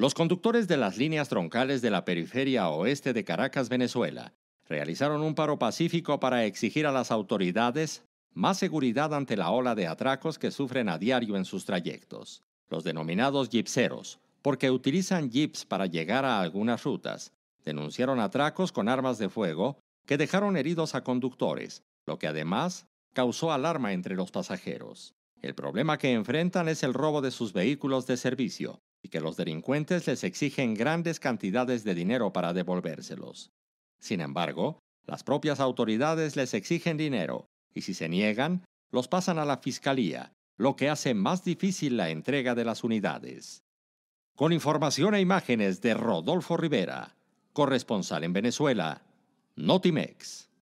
Los conductores de las líneas troncales de la periferia oeste de Caracas, Venezuela, realizaron un paro pacífico para exigir a las autoridades más seguridad ante la ola de atracos que sufren a diario en sus trayectos, los denominados gypseros, porque utilizan jeeps para llegar a algunas rutas. Denunciaron atracos con armas de fuego que dejaron heridos a conductores, lo que además causó alarma entre los pasajeros. El problema que enfrentan es el robo de sus vehículos de servicio, y que los delincuentes les exigen grandes cantidades de dinero para devolvérselos. Sin embargo, las propias autoridades les exigen dinero, y si se niegan, los pasan a la fiscalía, lo que hace más difícil la entrega de las unidades. Con información e imágenes de Rodolfo Rivera, corresponsal en Venezuela, Notimex.